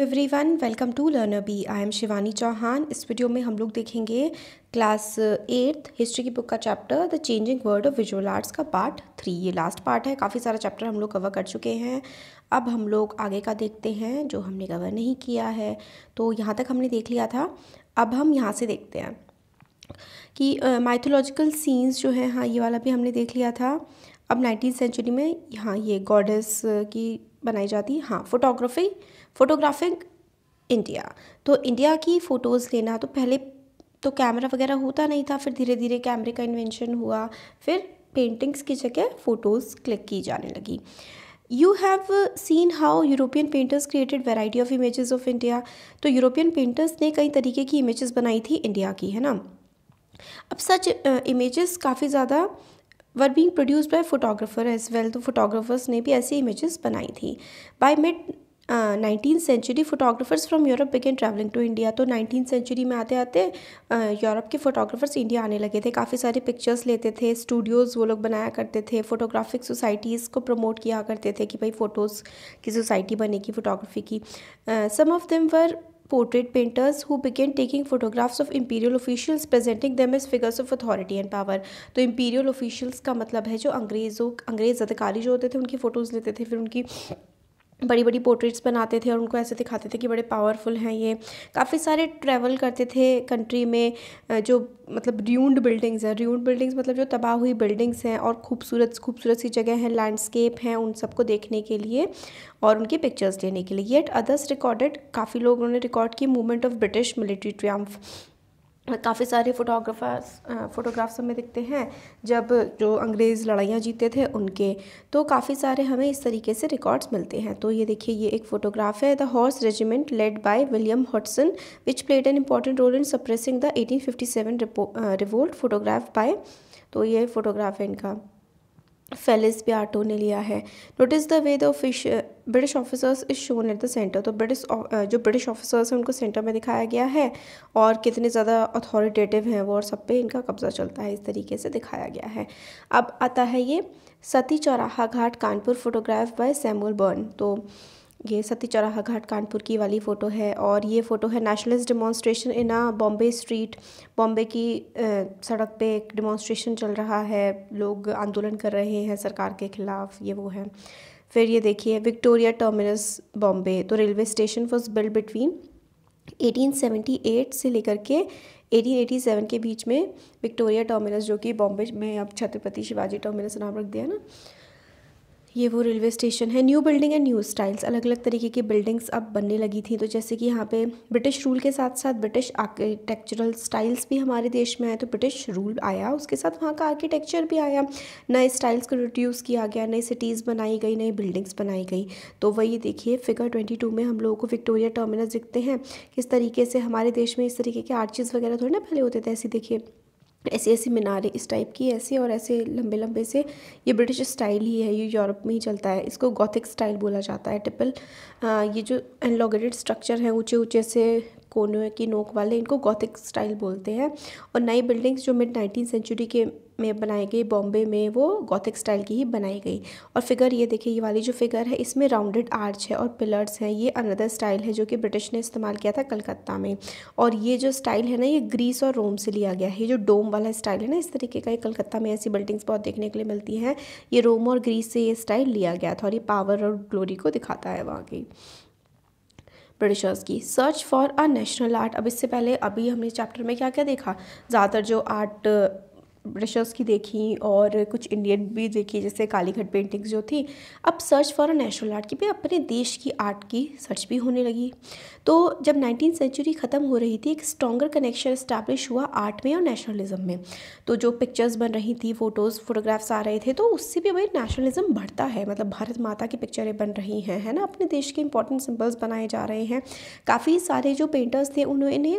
Every everyone welcome to learner B I am Shivani Chauhan इस video में हम लोग देखेंगे क्लास एट्थ हिस्ट्री की बुक का chapter the changing world of visual arts का पार्ट थ्री ये लास्ट पार्ट है काफ़ी सारा चैप्टर हम लोग कवर कर चुके हैं अब हम लोग आगे का देखते हैं जो हमने कवर नहीं किया है तो यहाँ तक हमने देख लिया था अब हम यहाँ से देखते हैं कि माइथोलॉजिकल uh, सीन्स जो है हाँ ये वाला भी हमने देख लिया था अब नाइनटीन सेंचुरी में यहाँ ये गॉडेस की बनाई जाती है हाँ फोटोग्राफी फोटोग्राफिक इंडिया तो इंडिया की फ़ोटोज़ लेना तो पहले तो कैमरा वगैरह होता नहीं था फिर धीरे धीरे कैमरे का इन्वेंशन हुआ फिर पेंटिंग्स की जगह फ़ोटोज़ क्लिक की जाने लगी you have seen how European painters created variety of image of India तो यूरोपियन पेंटर्स ने कई तरीके की इमेज बनाई थी इंडिया की है ना अब सच इमेज काफ़ी ज़्यादा were being produce by photographer as well तो फोटोग्राफर्स ने भी ऐसी इमेजेस बनाई थी by mid nineteen century photographers from Europe began travelling to India तो नाइनटीन सेंचुरी में आते आते यूरोप uh, के फोटोग्राफर्स इंडिया आने लगे थे काफ़ी सारे पिक्चर्स लेते थे स्टूडियोज़ वो लोग बनाया करते थे फोटोग्राफिक सोसाइटीज़ को प्रमोट किया करते थे कि भाई फ़ोटोज़ की सोसाइटी बनेगी फ़ोटोग्राफी की some of them were portrait painters who began taking photographs of imperial officials presenting them as figures of authority and power तो imperial officials का मतलब है जो अंग्रेज़ों अंग्रेज़ अधकारी जो होते थे उनकी फ़ोटोज़ लेते थे फिर उनकी बड़ी बड़ी पोर्ट्रेट्स बनाते थे और उनको ऐसे दिखाते थे कि बड़े पावरफुल हैं ये काफ़ी सारे ट्रैवल करते थे कंट्री में जो मतलब ड्यून्ड बिल्डिंग्स हैं ड्यून्ड बिल्डिंग्स मतलब जो तबाह हुई बिल्डिंग्स हैं और खूबसूरत खूबसूरत सी जगह हैं लैंडस्केप हैं उन सबको देखने के लिए और उनकी पिक्चर्स लेने के लिए येट अदर्स रिकॉर्डेड काफ़ी लोगों ने रिकॉर्ड की movement of British military triumph काफ़ी सारे फ़ोटोग्राफर्स फ़ोटोग्राफ्स हमें दिखते हैं जब जो अंग्रेज़ लड़ाइयाँ जीते थे उनके तो काफ़ी सारे हमें इस तरीके से रिकॉर्ड्स मिलते हैं तो ये देखिए ये एक फ़ोटोग्राफ है the horse regiment led by William Hodson which played an important role in suppressing the eighteen fifty seven revolt photograph by तो ये फ़ोटोग्राफ है इनका फेलिस बियाटो आटो ने लिया है note is the way the official British officers is shown at the centre तो British uh, जो British officers हैं उनको सेंटर में दिखाया गया है और कितने ज़्यादा अथॉरिटेटिव हैं वो और सब पे इनका कब्ज़ा चलता है इस तरीके से दिखाया गया है अब आता है ये Sati Chaura Ghat Kanpur photograph by Samuel Bourne तो ये सती चौराहा घाट कानपुर की वाली फ़ोटो है और ये फ़ोटो है nationalist demonstration in a Bombay street Bombay की सड़क पे एक डिमॉन्स्ट्रेशन चल रहा है लोग आंदोलन कर रहे हैं सरकार के ख़िलाफ़ ये वो है फिर ये देखिए विक्टोरिया टर्मिनस बॉम्बे तो railway station was build between 1878 से लेकर के 1887 के बीच में विक्टोरिया टर्मिनस जो कि बॉम्बे में अब छत्रपति शिवाजी टर्मिनस नाम रख दिया ना ये वो रेलवे स्टेशन है new building and new styles अलग अलग तरीके की बिल्डिंग्स अब बनने लगी थी तो जैसे कि यहाँ पे ब्रिटिश रूल के साथ साथ ब्रिटिश आर्किटेक्चरल स्टाइल्स भी हमारे देश में आए तो ब्रिटिश रूल आया उसके साथ वहाँ का आर्किटेक्चर भी आया नए स्टाइल्स को रिड्यूस किया गया नई सिटीज़ बनाई गई नई बिल्डिंग्स बनाई गई तो वही देखिए फिगर ट्वेंटी में हम लोगों को विक्टोरिया टर्मिनस दिखते हैं किस तरीके से हमारे देश में इस तरीके के आर्चेज़ वगैरह थोड़े ना पहले होते थे ऐसे देखिए ऐसी ऐसी मीनारे इस टाइप की ऐसे और ऐसे लंबे लंबे से ये ब्रिटिश स्टाइल ही है ये यूरोप में ही चलता है इसको गॉथिक स्टाइल बोला जाता है टिपिल ये जो एनलॉगेटेड स्ट्रक्चर है ऊँचे ऊँचे से कोने की नोक वाले इनको गौथिक स्टाइल बोलते हैं और नई बिल्डिंग्स जो मिड नाइनटीन सेंचुरी के में बनाई गई बॉम्बे में वो गौथिक स्टाइल की ही बनाई गई और फिगर ये देखिए ये वाली जो फिगर है इसमें राउंडेड आर्च है और पिलर्स हैं ये अनदर स्टाइल है जो कि ब्रिटिश ने इस्तेमाल किया था कलकत्ता में और ये जो स्टाइल है ना ये ग्रीस और रोम से लिया गया है ये जो डोम वाला स्टाइल है ना इस तरीके का ये कलकत्ता में ऐसी बिल्डिंग्स बहुत देखने के लिए मिलती हैं ये रोम और ग्रीस से ये स्टाइल लिया गया था और ये पावर और ग्लोरी को दिखाता है वहाँ की ब्रिटिशर्स की search for a national art अब इससे पहले अभी हमने चैप्टर में क्या क्या देखा ज़्यादातर जो आर्ट ब्रशर्स की देखी और कुछ इंडियन भी देखी जैसे कालीघट पेंटिंग्स जो थी अब search for a national art की भी अपने देश की आर्ट की सर्च भी होने लगी तो जब नाइनटीन सेंचुरी ख़त्म हो रही थी एक स्ट्रॉगर कनेक्शन इस्टेब्लिश हुआ आर्ट में और नेशनलिज्म में तो जो पिक्चर्स बन रही थी फ़ोटोज़ फोटोग्राफ्स आ रहे थे तो उससे भी भाई नेशनलिज्म बढ़ता है मतलब भारत माता की पिक्चरें बन रही हैं है ना अपने देश के इंपॉर्टेंट सिम्बल्स बनाए जा रहे हैं काफ़ी सारे जो पेंटर्स थे उन्होंने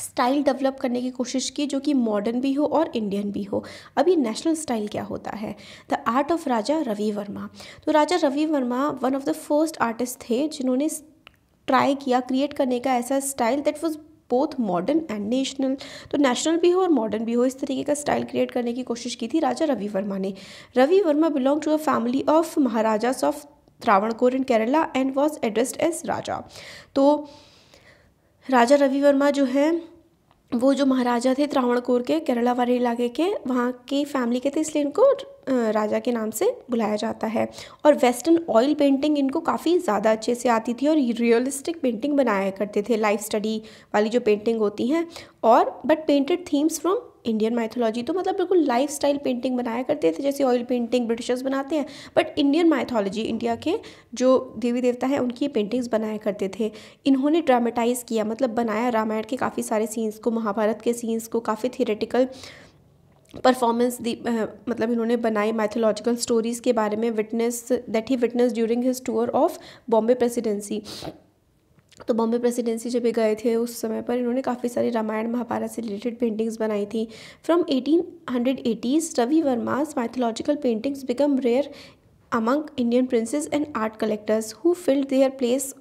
स्टाइल डेवलप करने की कोशिश की जो कि मॉडर्न भी हो और इंडियन भी हो अभी नेशनल स्टाइल क्या होता है the art of Raja Ravi Varma तो Raja Ravi Varma one of the first artist थे जिन्होंने ट्राई किया क्रिएट करने का ऐसा style that was both modern and national तो नेशनल भी हो और मॉडर्न भी हो इस तरीके का स्टाइल क्रिएट करने की कोशिश की थी राजा रवि वर्मा ने Ravi Varma belong to a family of maharajas of Travancore in Kerala and was addressed as Raja तो so, राजा रवि वर्मा जो है वो जो महाराजा थे त्रावणकोर के केरला वाले इलाके के वहाँ की फैमिली के थे इसलिए इनको राजा के नाम से बुलाया जाता है और वेस्टर्न ऑयल पेंटिंग इनको काफ़ी ज़्यादा अच्छे से आती थी और रियलिस्टिक पेंटिंग बनाया करते थे लाइफ स्टडी वाली जो पेंटिंग होती हैं और but painted themes from Indian mythology तो मतलब बिल्कुल लाइफ स्टाइल पेंटिंग बनाया करते थे जैसे ऑयल पेंटिंग ब्रिटिशर्स बनाते हैं बट इंडियन माइथोलॉजी इंडिया के जो देवी देवता हैं उनकी पेंटिंग्स बनाया करते थे इन्होंने ड्रामेटाइज़ किया मतलब बनाया रामायण के काफ़ी सारे सीन्स को महाभारत के सीन्स को काफ़ी थिरेटिकल परफॉर्मेंस दी मतलब इन्होंने बनाई माइथोलॉजिकल स्टोरीज़ के बारे में witness that he witness during his tour of Bombay presidency तो बॉम्बे प्रेसिडेंसी जब ये गए थे उस समय पर इन्होंने काफ़ी सारी रामायण महाभारत से रिलेटेड पेंटिंग्स बनाई थी from eighteen hundred eighties Ravi Varma's mythological paintings become rare among Indian princes and art collectors who filled their place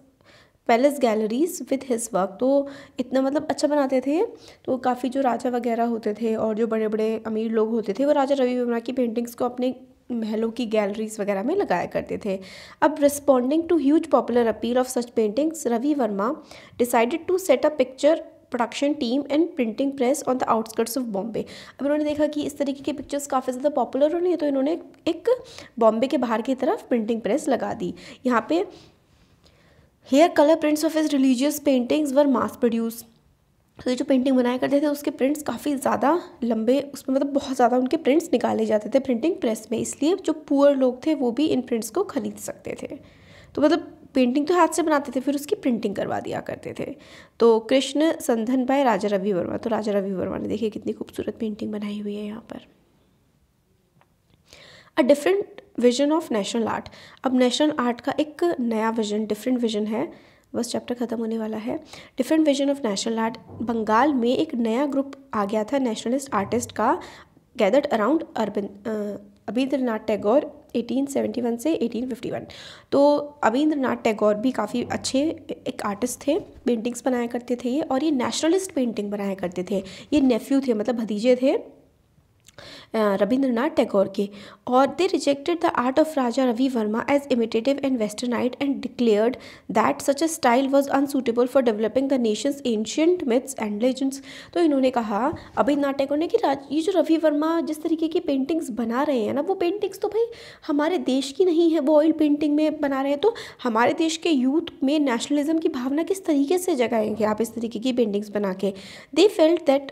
palace galleries with his work तो इतना मतलब अच्छा बनाते थे तो काफ़ी जो राजा वगैरह होते थे और जो बड़े बड़े अमीर लोग होते थे वो राजा रवि वर्मा की पेंटिंग्स को अपने महलों की गैलरीज वगैरह में लगाया करते थे अब responding to huge popular appeal of such paintings Ravi Varma decided to set a picture production team and printing press on the outskirts of Bombay अब इन्होंने देखा कि इस तरीके के पिक्चर्स काफ़ी ज़्यादा पॉपुलर हो रही है तो इन्होंने एक बॉम्बे के बाहर की तरफ प्रिंटिंग प्रेस लगा दी यहाँ पे here colour prints of is religious paintings were mass produce तो ये जो पेंटिंग बनाया करते थे उसके प्रिंट्स काफ़ी ज़्यादा लंबे उसमें मतलब बहुत ज़्यादा उनके प्रिंट्स निकाले जाते थे प्रिंटिंग प्रेस में इसलिए जो पुअर लोग थे वो भी इन प्रिंट्स को ख़रीद सकते थे तो मतलब पेंटिंग तो हाथ से बनाते थे फिर उसकी प्रिंटिंग करवा दिया करते थे तो कृष्ण संधन बाय राजा रवि वर्मा तो राजा रवि वर्मा ने देखिए कितनी खूबसूरत पेंटिंग बनाई हुई है यहाँ पर a different vision of national art अब नेशनल आर्ट का एक नया विजन डिफरेंट विजन है बस चैप्टर ख़त्म होने वाला है different vision of national art Bengal में एक नया ग्रुप आ गया था नेशनलिस्ट आर्टिस्ट का गैदर्ड अराउंड अरबिंद अभिंद्रनाथ टैगोर 1871 से 1851 तो अभिंद्रनाथ टैगोर भी काफ़ी अच्छे एक आर्टिस्ट थे पेंटिंग्स बनाया करते थे ये और ये नेशनलिस्ट पेंटिंग बनाया करते थे ये नेफ्यू थे मतलब भतीजे थे रविंद्रनाथ टैगोर के और they rejected the art of Raja Ravi Varma as imitative and westernised and declared that such a style was unsuitable for developing the nation's ancient myths and legends तो इन्होंने कहा रबींद्रनाथ टैगोर ने कि ये जो रवि वर्मा जिस तरीके की पेंटिंग्स बना रहे हैं ना वो पेंटिंग्स तो भाई हमारे देश की नहीं है वो ऑयल पेंटिंग में बना रहे हैं तो हमारे देश के यूथ में नेशनलिज्म की भावना किस तरीके से जगाएंगे आप इस तरीके की पेंटिंग्स बना के they felt that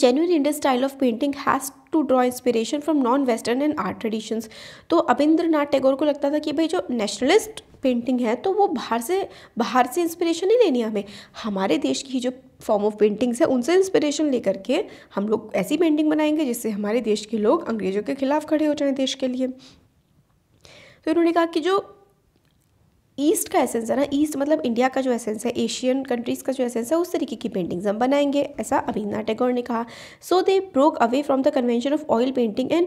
genuine Indian style of painting has to draw inspiration from non western and art traditions तो अबिंद्र नाथ टैगोर को लगता था कि भाई जो नेशनलिस्ट पेंटिंग है तो वो बाहर से बाहर से इंस्पिरेशन नहीं लेनी हमें हमारे देश की जो फॉर्म ऑफ पेंटिंग्स है उनसे इंस्पिरेशन लेकर के हम लोग ऐसी पेंटिंग बनाएंगे जिससे हमारे देश के लोग अंग्रेजों के खिलाफ खड़े हो जाएं देश के लिए तो इन्होंने कहा कि जो ईस्ट का एसेंस है ना ईस्ट मतलब इंडिया का जो एसेंस है एशियन कंट्रीज़ का जो एसेंस है उस तरीके की पेंटिंग्स हम बनाएंगे ऐसा अभिनाथ टैगोर ने कहा so they broke away from the convention of oil painting and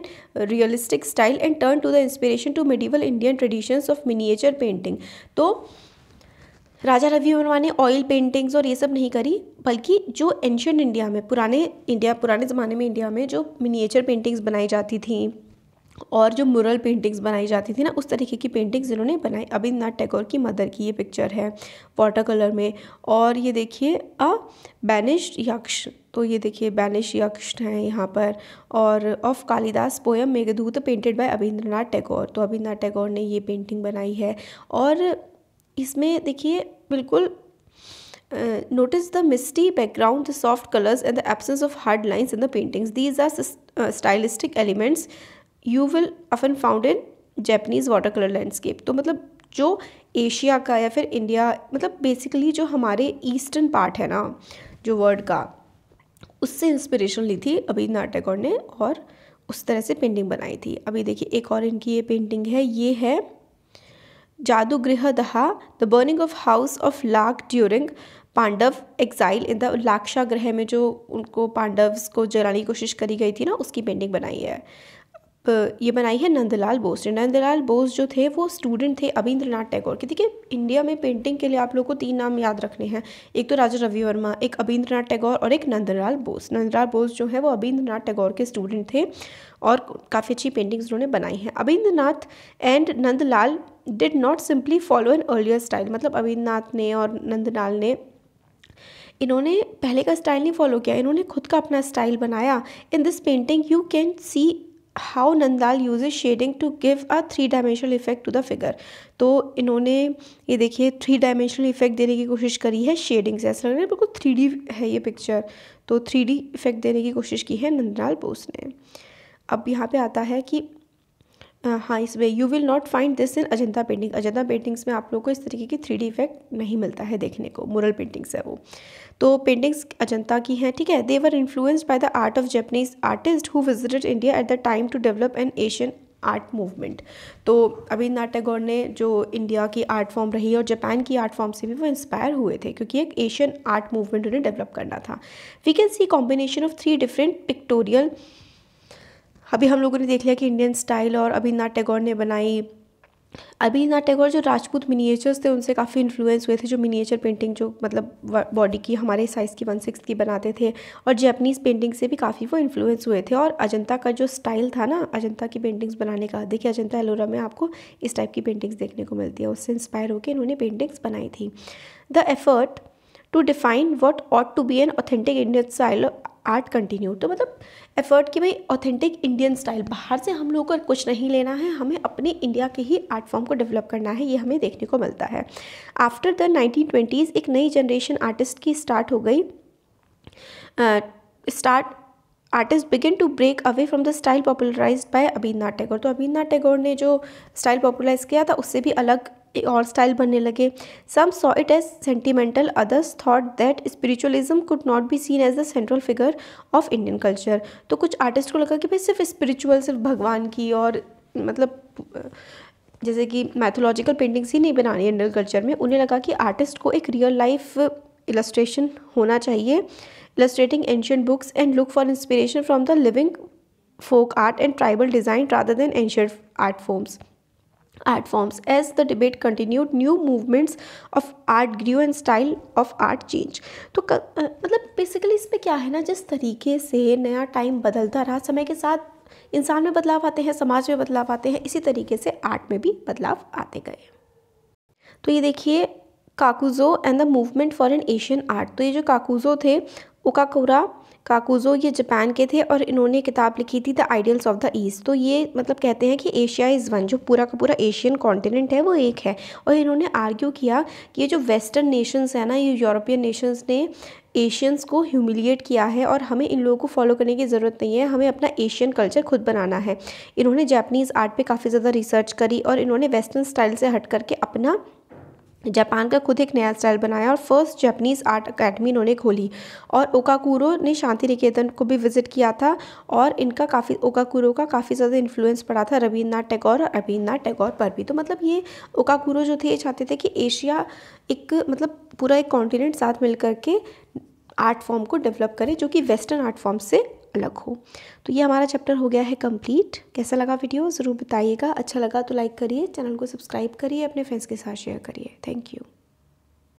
realistic style and turn to the inspiration to medieval Indian traditions of miniature painting तो राजा रवि वर्मा ने ऑयल पेंटिंग्स और ये सब नहीं करी बल्कि जो एंशंट इंडिया में पुराने इंडिया पुराने ज़माने में इंडिया में जो मिनिएचर पेंटिंग्स बनाई जाती थी और जो मुरल पेंटिंग्स बनाई जाती थी ना उस तरीके की पेंटिंग्स इन्होंने बनाई अबिंद्रनाथ टैगोर की मदर की ये पिक्चर है वाटर कलर में और ये देखिए अ बैनिश यक्ष तो ये देखिए बैनिश यक्ष हैं यहाँ पर और of Kalidas poem Meghdoot painted by Abanindranath Tagore तो अभिंद्रनाथ टैगोर ने ये पेंटिंग बनाई है और इसमें देखिए बिल्कुल notice the misty background the soft colours and the absence of hard lines in the paintings these are stylistic elements you will often found in Japanese water colour landscape तो मतलब जो एशिया का या फिर इंडिया मतलब basically जो हमारे eastern part है ना जो वर्ल्ड का उससे इंस्पिरेशन ली थी अभिनाथ टैगोर ने और उस तरह से पेंटिंग बनाई थी अभी देखिए एक और इनकी ये पेंटिंग है ये है Jatugriha Daha the burning of house of lac during Pandava exile in the Lakshagriha में जो उनको पांडव्स को जलाने की कोशिश करी गई थी ना उसकी पेंटिंग बनाई है ये बनाई है नंदलाल बोस ने नंदलाल बोस जो थे वो स्टूडेंट थे अभिंद्रनाथ टैगोर के देखिए इंडिया में पेंटिंग के लिए आप लोग को तीन नाम याद रखने हैं एक तो राजा रवि वर्मा एक अभिंद्रनाथ टैगोर और एक नंदलाल बोस नंदलाल बोस जो है वो अभिंद्रनाथ टैगोर के स्टूडेंट थे और काफ़ी अच्छी पेंटिंग्स उन्होंने बनाई हैं Abanindranath and Nandalal did not simply follow an earlier style मतलब अभिंद्रनाथ ने और नंदलाल ने इन्होंने पहले का स्टाइल नहीं फॉलो किया इन्होंने खुद का अपना स्टाइल बनाया in this painting you can see how use is shading to give a three dimensional effect to the figure तो इन्होंने ये देखिए थ्री डायमेंशनल इफेक्ट देने की कोशिश करी है शेडिंग से ऐसा लग रहा है बिल्कुल थ्री डी है ये पिक्चर तो थ्री डी इफेक्ट देने की कोशिश की है नंदलाल बोस ने अब यहाँ पे आता है कि हाँ इसमें you will not find this in Ajanta painting Ajanta paintings में आप लोग को इस तरीके की थ्री डी इफेक्ट नहीं मिलता है देखने को मुरल पेंटिंग्स है वो तो पेंटिंग्स अजंता की हैं ठीक है they were influenced by the art of Japanese artist who visited India at the time to develop an Asian art movement तो अभी टैगोर ने जो इंडिया की आर्ट फॉर्म रही और जापान की आर्ट फॉर्म से भी वो इंस्पायर हुए थे क्योंकि एक एशियन आर्ट मूवमेंट उन्हें डेवलप करना था we can see combination of three different pictorial अभी हम लोगों ने देख लिया कि इंडियन स्टाइल और नाथ टैगोर ने बनाई नाथ टैगोर जो राजपूत मिनिएचर्स थे उनसे काफ़ी इन्फ्लुएंस हुए थे जो मिनिएचर पेंटिंग जो मतलब बॉडी की हमारे साइज़ की वन सिक्स की बनाते थे और जैपनीज़ पेंटिंग से भी काफ़ी वो इन्फ्लुएंस हुए थे और अजंता का जो स्टाइल था ना अजंता की पेंटिंग्स बनाने का देखिए अजंता एलोरा में आपको इस टाइप की पेंटिंग्स देखने को मिलती है उससे इंस्पायर होकर इन्होंने पेंटिंग्स बनाई थी the effort to define what ought to be an authentic Indian style art continue तो मतलब एफर्ट कि भाई ऑथेंटिक इंडियन स्टाइल बाहर से हम लोगों को कुछ नहीं लेना है हमें अपने इंडिया के ही आर्ट फॉर्म को डेवलप करना है ये हमें देखने को मिलता है आफ्टर द नाइनटीन ट्वेंटीज़ एक नई जनरेशन आर्टिस्ट की स्टार्ट हो गई start artist begin to break away from the style popularise by Abanindranath Tagore तो अबीनाथ टैगोर ने जो स्टाइल पॉपुलराइज किया था उससे भी अलग और स्टाइल बनने लगे some saw it as sentimental others thought that spiritualism could not be seen as the central figure of Indian culture तो कुछ आर्टिस्ट को लगा कि भाई सिर्फ स्पिरिचुअल सिर्फ भगवान की और मतलब जैसे कि मैथोलॉजिकल पेंटिंग्स ही नहीं बनानी इंडियन कल्चर में उन्हें लगा कि आर्टिस्ट को एक रियल लाइफ इलस्ट्रेशन होना चाहिए illustrating ancient books and look for inspiration from the living folk art and tribal design rather than ancient art forms art forms. As the debate continued, new movements of art grew and style of art changed. तो मतलब basically इसमें क्या है ना जिस तरीके से नया टाइम बदलता रहा समय के साथ इंसान में बदलाव आते हैं समाज में बदलाव आते हैं इसी तरीके से आर्ट में भी बदलाव आते गए तो ये देखिए Kakuzo and the movement for an Asian art तो ये जो काकुजो थे कोरा काकुजो ये जापान के थे और इन्होंने किताब लिखी थी the ideals of the East तो ये मतलब कहते हैं कि एशिया इज़ वन जो पूरा का पूरा एशियन कॉन्टिनेंट है वो एक है और इन्होंने आर्ग्यू किया कि ये जो वेस्टर्न नेशंस है ना ये यूरोपियन नेशंस ने एशियंस को ह्यूमिलिएट किया है और हमें इन लोगों को फॉलो करने की ज़रूरत नहीं है हमें अपना एशियन कल्चर खुद बनाना है इन्होंने जापनीज़ आर्ट पर काफ़ी ज़्यादा रिसर्च करी और इन्होंने वेस्टर्न स्टाइल से हट करके अपना जापान का खुद एक नया स्टाइल बनाया और फर्स्ट जापानीज़ आर्ट अकेडमी इन्होंने खोली और ओकाकुरो ने शांति निकेतन को भी विज़िट किया था और इनका काफ़ी ओकाकुरो का काफ़ी ज़्यादा इन्फ्लुएंस पड़ा था रविन्द्रनाथ टैगोर और रविन्द्रनाथ टैगोर पर भी तो मतलब ये ओकाकुरो जो थे ये चाहते थे कि एशिया एक मतलब पूरा एक कॉन्टिनेंट साथ मिल करके आर्ट फॉर्म को डेवलप करे जो कि वेस्टर्न आर्ट फॉर्म से अलग हो तो ये हमारा चैप्टर हो गया है कंप्लीट कैसा लगा वीडियो ज़रूर बताइएगा अच्छा लगा तो लाइक करिए चैनल को सब्सक्राइब करिए अपने फ्रेंड्स के साथ शेयर करिए थैंक यू